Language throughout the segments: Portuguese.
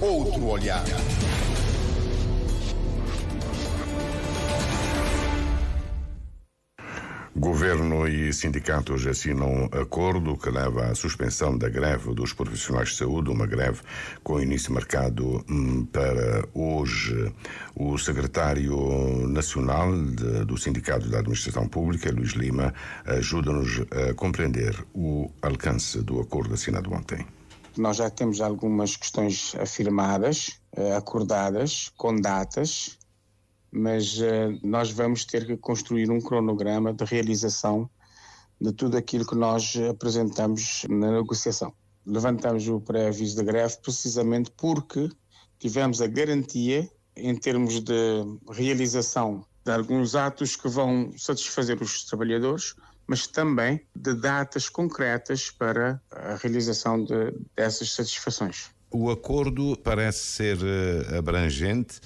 outro olhar. Governo e sindicatos assinam um acordo que leva à suspensão da greve dos profissionais de saúde, uma greve com início marcado hum, para hoje. O secretário nacional de, do Sindicato da Administração Pública, Luís Lima, ajuda-nos a compreender o alcance do acordo assinado ontem. Nós já temos algumas questões afirmadas, eh, acordadas, com datas, mas eh, nós vamos ter que construir um cronograma de realização de tudo aquilo que nós apresentamos na negociação. Levantamos o pré-aviso de greve precisamente porque tivemos a garantia, em termos de realização de alguns atos que vão satisfazer os trabalhadores, mas também de datas concretas para a realização de, dessas satisfações. O acordo parece ser eh, abrangente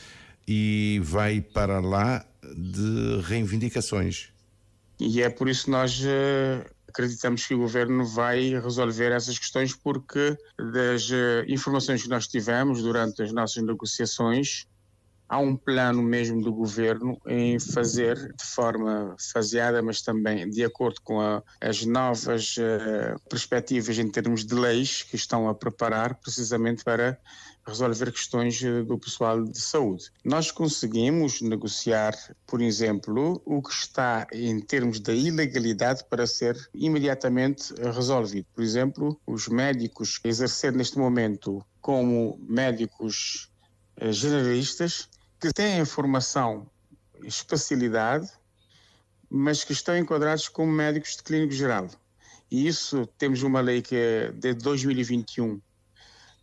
e vai para lá de reivindicações. E é por isso nós eh, acreditamos que o governo vai resolver essas questões porque das eh, informações que nós tivemos durante as nossas negociações há um plano mesmo do governo em fazer de forma faseada, mas também de acordo com a, as novas uh, perspectivas em termos de leis que estão a preparar, precisamente para resolver questões eh, do pessoal de saúde. Nós conseguimos negociar, por exemplo, o que está em termos da ilegalidade para ser imediatamente resolvido. Por exemplo, os médicos exercer neste momento como médicos eh, generalistas que têm formação e especialidade, mas que estão enquadrados como médicos de clínico geral. E isso temos uma lei que é de 2021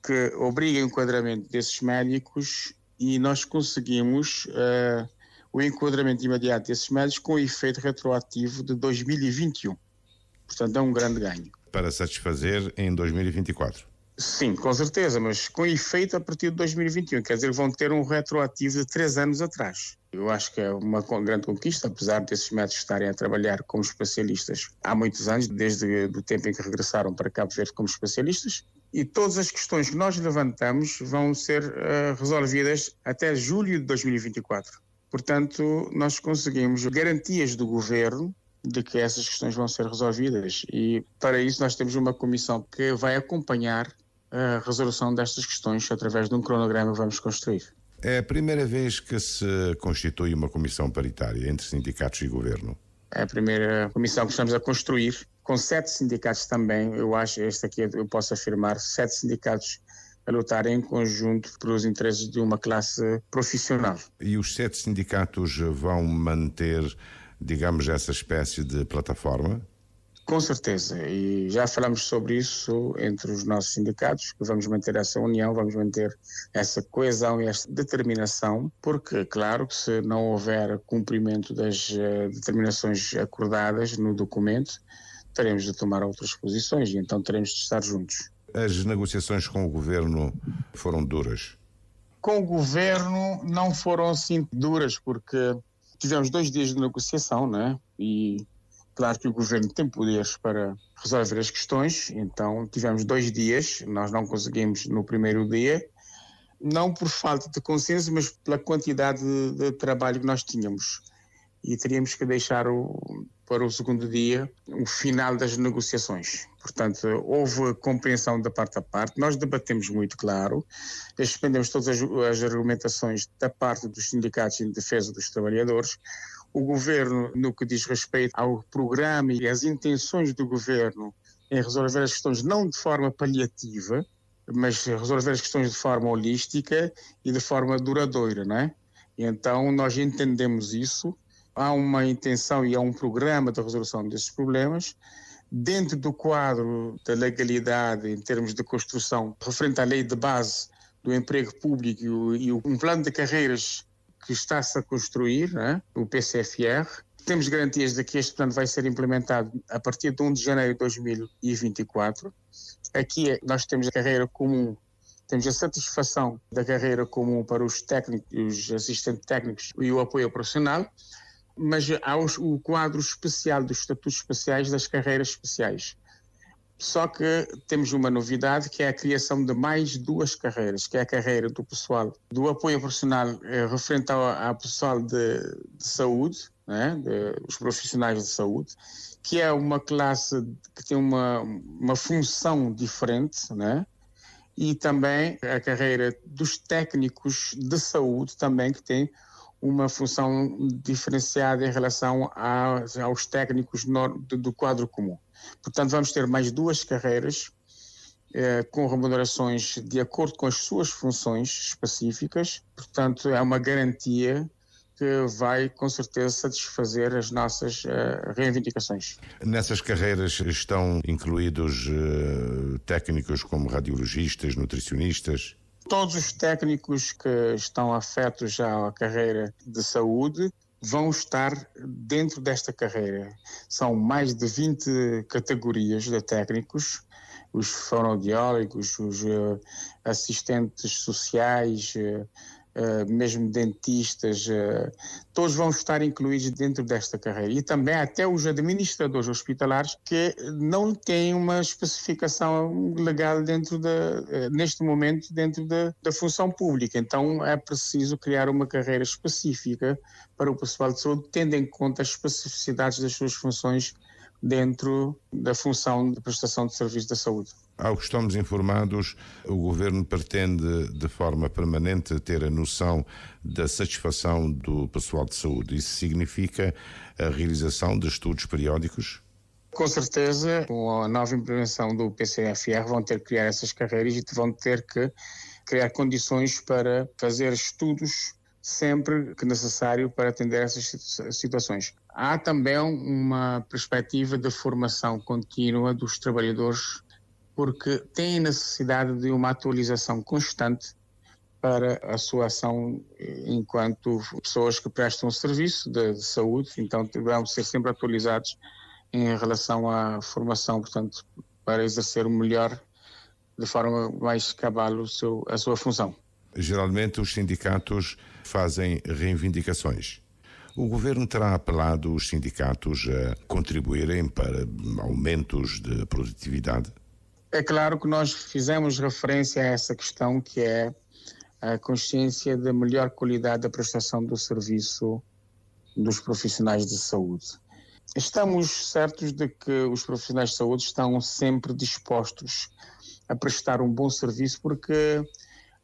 que obriga o enquadramento desses médicos e nós conseguimos uh, o enquadramento imediato desses médicos com efeito retroativo de 2021. Portanto, é um grande ganho. Para satisfazer em 2024. Sim, com certeza, mas com efeito a partir de 2021, quer dizer, vão ter um retroativo de três anos atrás. Eu acho que é uma grande conquista, apesar desses médicos estarem a trabalhar como especialistas há muitos anos, desde o tempo em que regressaram para Cabo Verde como especialistas, e todas as questões que nós levantamos vão ser uh, resolvidas até julho de 2024. Portanto, nós conseguimos garantias do governo de que essas questões vão ser resolvidas e para isso nós temos uma comissão que vai acompanhar a resolução destas questões através de um cronograma que vamos construir. É a primeira vez que se constitui uma comissão paritária entre sindicatos e governo? É a primeira comissão que estamos a construir, com sete sindicatos também, eu acho, este aqui eu posso afirmar, sete sindicatos a lutar em conjunto pelos interesses de uma classe profissional. E os sete sindicatos vão manter, digamos, essa espécie de plataforma? Com certeza, e já falamos sobre isso entre os nossos sindicatos, que vamos manter essa união, vamos manter essa coesão e esta determinação, porque, claro, que se não houver cumprimento das eh, determinações acordadas no documento, teremos de tomar outras posições e então teremos de estar juntos. As negociações com o governo foram duras? Com o governo não foram assim duras, porque tivemos dois dias de negociação, né? E Claro que o governo tem poderes para resolver as questões, então tivemos dois dias, nós não conseguimos no primeiro dia, não por falta de consenso, mas pela quantidade de, de trabalho que nós tínhamos. E teríamos que deixar o, para o segundo dia o final das negociações. Portanto, houve compreensão da parte a parte. Nós debatemos muito, claro. Expendemos todas as, as argumentações da parte dos sindicatos em defesa dos trabalhadores. O governo, no que diz respeito ao programa e às intenções do governo em resolver as questões não de forma paliativa, mas resolver as questões de forma holística e de forma duradoura, não é? Então nós entendemos isso. Há uma intenção e há um programa de resolução desses problemas dentro do quadro da legalidade em termos de construção referente à lei de base do emprego público e um plano de carreiras que está-se a construir, né, o PCFR. Temos garantias de que este plano vai ser implementado a partir de 1 de janeiro de 2024. Aqui é, nós temos a carreira comum temos a satisfação da carreira comum para os técnicos, os assistentes técnicos e o apoio profissional, mas há os, o quadro especial dos estatutos especiais das carreiras especiais. Só que temos uma novidade que é a criação de mais duas carreiras, que é a carreira do pessoal do apoio profissional eh, referente ao, ao, pessoal de, de saúde, né, de, os profissionais de saúde, que é uma classe que tem uma, uma função diferente, né, e também a carreira dos técnicos de saúde também que tem uma função diferenciada em relação aos, aos técnicos do quadro comum. Portanto, vamos ter mais duas carreiras eh, com remunerações de acordo com as suas funções específicas. Portanto, é uma garantia que vai com certeza satisfazer as nossas eh, reivindicações. Nessas carreiras estão incluídos eh, técnicos como radiologistas, nutricionistas? Todos os técnicos que estão afetos à carreira de saúde, vão estar dentro desta carreira. São mais de 20 categorias de técnicos, os fonoaudiólogos, os eh, assistentes sociais, eh, eh, mesmo dentistas, eh, todos vão estar incluídos dentro desta carreira. E também até os administradores hospitalares que não têm uma especificação legal dentro da, eh, neste momento dentro da, da função pública. Então é preciso criar uma carreira específica para o pessoal de saúde, tendo em conta as especificidades das suas funções dentro da função de prestação de serviço da saúde. Ao que estamos informados, o governo pretende de forma permanente ter a noção da satisfação do pessoal de saúde. Isso significa a realização de estudos periódicos? Com certeza, com a nova implementação do PCFR, vão ter que criar essas carreiras e vão ter que criar condições para fazer estudos sempre que necessário para atender essas situações. Há também uma perspectiva de formação contínua dos trabalhadores porque têm necessidade de uma atualização constante para a sua ação eh, enquanto pessoas que prestam serviço de, de saúde, então deverão ser sempre atualizados em relação à formação, portanto, para exercer melhor, de forma mais cabal, seu, a sua função. Geralmente os sindicatos fazem reivindicações. O governo terá apelado os sindicatos a contribuírem para aumentos de produtividade? É claro que nós fizemos referência a essa questão que é a consciência da melhor qualidade da prestação do serviço dos profissionais de saúde. Estamos certos de que os profissionais de saúde estão sempre dispostos a prestar um bom serviço, porque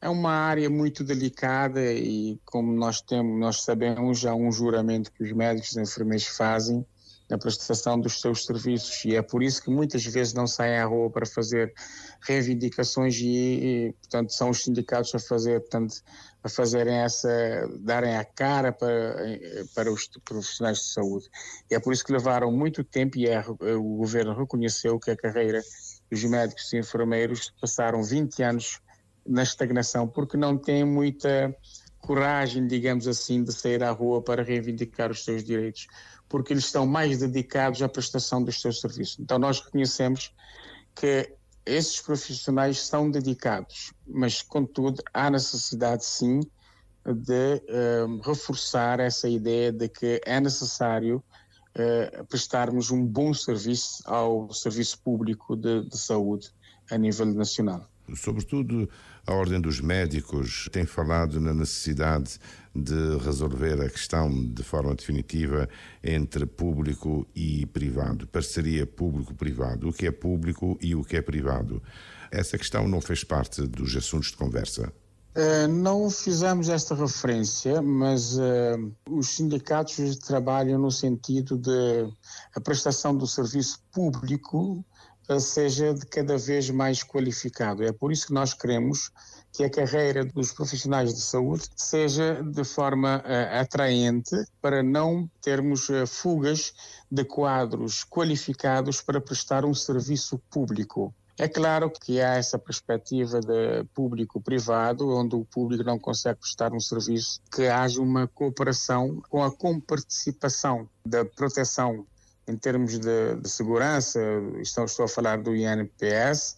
é uma área muito delicada e, como nós temos, nós sabemos, há um juramento que os médicos e enfermeiros fazem na prestação dos seus serviços e é por isso que muitas vezes não saem à rua para fazer reivindicações e, e portanto são os sindicatos a fazer portanto, a fazerem essa darem a cara para para os profissionais de saúde e é por isso que levaram muito tempo e é, o governo reconheceu que a carreira dos médicos e enfermeiros passaram 20 anos na estagnação porque não têm muita coragem, digamos assim, de sair à rua para reivindicar os seus direitos porque eles estão mais dedicados à prestação dos seus serviços. Então nós reconhecemos que esses profissionais são dedicados, mas contudo há necessidade sim de eh, reforçar essa ideia de que é necessário uh, prestarmos um bom serviço ao serviço público de, de saúde a nível nacional sobretudo a Ordem dos Médicos tem falado na necessidade de resolver a questão de forma definitiva entre público e privado, parceria público-privado, o que é público e o que é privado. Essa questão não fez parte dos assuntos de conversa? Uh, não fizemos esta referência, mas uh, os sindicatos trabalham no sentido de a prestação do serviço público seja de cada vez mais qualificado. É por isso que nós queremos que a carreira dos profissionais de saúde seja de forma uh, atraente para não termos uh, fugas de quadros qualificados para prestar um serviço público. É claro que há essa perspectiva de público-privado, onde o público não consegue prestar um serviço, que haja uma cooperação com a comparticipação da proteção em termos de, de segurança, estou, estou, a falar do INPS,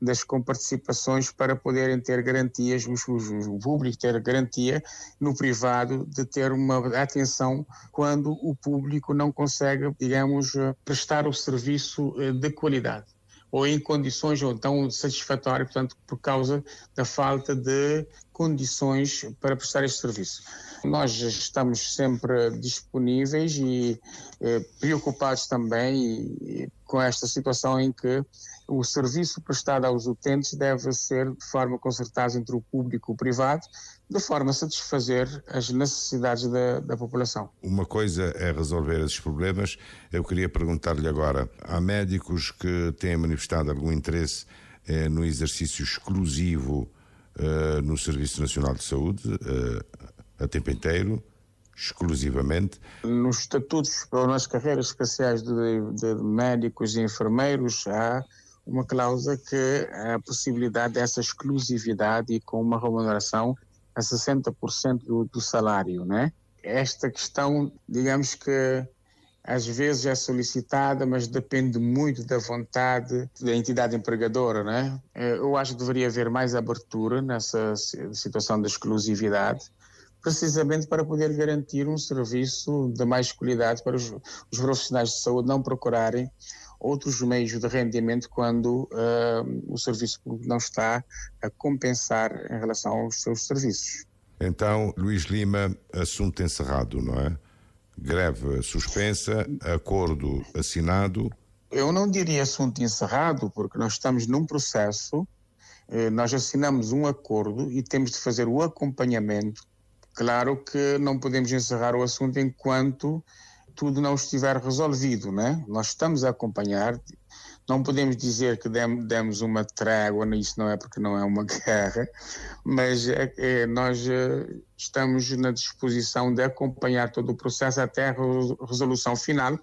das comparticipações para poderem ter garantias, o, público ter garantia no privado de ter uma atenção quando o público não consegue, digamos, eh, prestar o serviço eh, de qualidade ou em condições ou tão satisfatórias, portanto, por causa da falta de condições para prestar este serviço. Nós estamos sempre disponíveis e eh, preocupados também e, com esta situação em que o serviço prestado aos utentes deve ser de forma concertada entre o público e o privado, de forma a satisfazer as necessidades da, da população. Uma coisa é resolver esses problemas. Eu queria perguntar-lhe agora: há médicos que têm manifestado algum interesse eh, no exercício exclusivo eh, no Serviço Nacional de Saúde uh, a tempo inteiro, exclusivamente. Nos estatutos para nas carreiras especiais de, de médicos e enfermeiros há uma cláusula que é a possibilidade dessa exclusividade e com uma remuneração a 60% do, do salário, né? Esta questão, digamos que às vezes é solicitada, mas depende muito da vontade da entidade empregadora, né? Eu acho que deveria haver mais abertura nessa situação de exclusividade, precisamente para poder garantir um serviço de mais qualidade para os, os profissionais de saúde não procurarem outros meios de rendimento quando uh, o serviço público não está a compensar em relação aos seus serviços. Então, Luís Lima, assunto encerrado, não é? Greve suspensa, acordo assinado. Eu não diria assunto encerrado, porque nós estamos num processo, eh, nós assinamos um acordo e temos de fazer o acompanhamento. Claro que não podemos encerrar o assunto enquanto tudo não estiver resolvido, né? Nós estamos a acompanhar, não podemos dizer que demos uma trégua, isso não é porque não é uma guerra, mas eh, é, nós eh, estamos na disposição de acompanhar todo o processo até a resolução final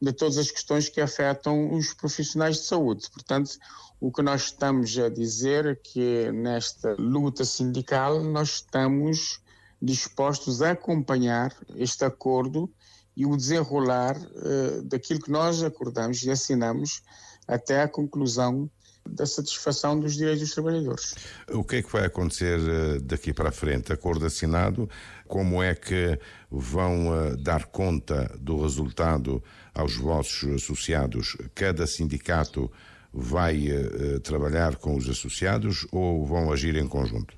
de todas as questões que afetam os profissionais de saúde. Portanto, o que nós estamos a dizer é que nesta luta sindical nós estamos dispostos a acompanhar este acordo e o desenrolar uh, daquilo que nós acordamos e assinamos até à conclusão da satisfação dos direitos dos trabalhadores. O que é que vai acontecer eh, daqui para a frente? Acordo assinado, como é que vão eh, dar conta do resultado aos vossos associados? Cada sindicato vai eh, trabalhar com os associados ou vão agir em conjunto?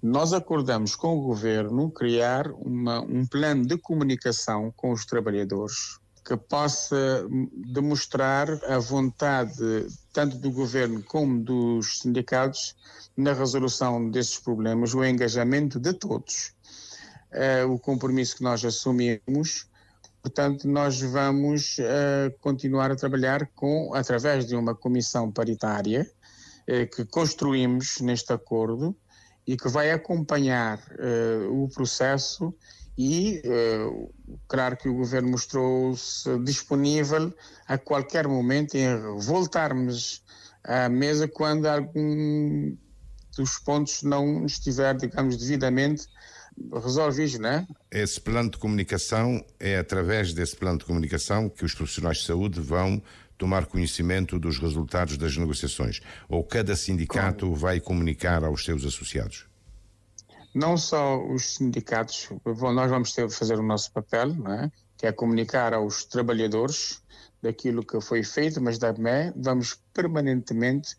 Nós acordamos com o governo criar uma, um plano de comunicação com os trabalhadores que possa demonstrar a vontade tanto do governo como dos sindicatos na resolução desses problemas, o engajamento de todos, uh, o compromisso que nós assumimos. Portanto, nós vamos uh, continuar a trabalhar com através de uma comissão paritária uh, que construímos neste acordo e que vai acompanhar o processo e eh, claro que o governo mostrou-se disponível a qualquer momento em voltarmos à mesa quando algum dos pontos não estiver, digamos, devidamente resolvido, não é? Esse plano de comunicação, é através desse plano de comunicação que os profissionais de saúde vão tomar conhecimento dos resultados das negociações? Ou cada sindicato Como? vai comunicar aos seus associados? não só os sindicatos, nós vamos ter fazer o nosso papel, é? que é comunicar aos trabalhadores daquilo que foi feito, mas também vamos permanentemente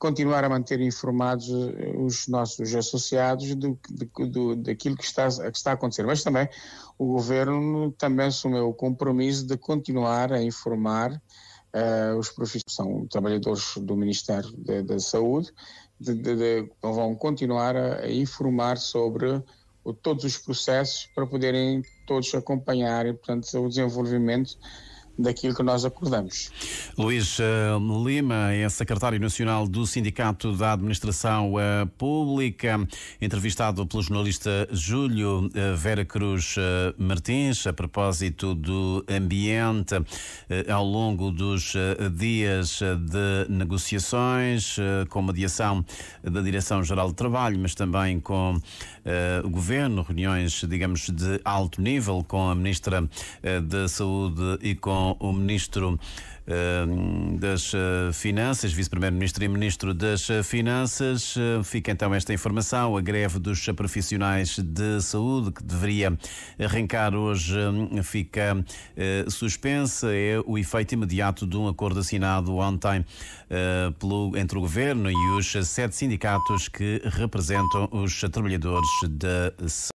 continuar a manter informados eh, os nossos associados do, do, do daquilo que está, que está a acontecer. Mas também o governo também assumiu o compromisso de continuar a informar Uh, os profissionais são trabalhadores do Ministério da Saúde de, de, de, então vão continuar a, a informar sobre o, todos os processos para poderem todos acompanhar portanto, o desenvolvimento daquilo que nós acordamos. Luís eh, Lima é secretário nacional do Sindicato da Administração eh, Pública, entrevistado pelo jornalista Júlio eh, Vera Cruz Martins a propósito do ambiente ao longo dos dias de negociações com mediação da Direção-Geral do Trabalho, mas também com o governo, reuniões, digamos, de alto nível com a Ministra da Saúde e com o Ministro eh, das eh, Finanças, Vice-Primeiro-Ministro e Ministro das eh, Finanças. Fica então esta informação: a greve dos profissionais de saúde, que deveria arrancar hoje, fica suspensa. É o efeito imediato de um acordo assinado ontem pelo, entre o Governo e os sete sindicatos que representam os trabalhadores da saúde.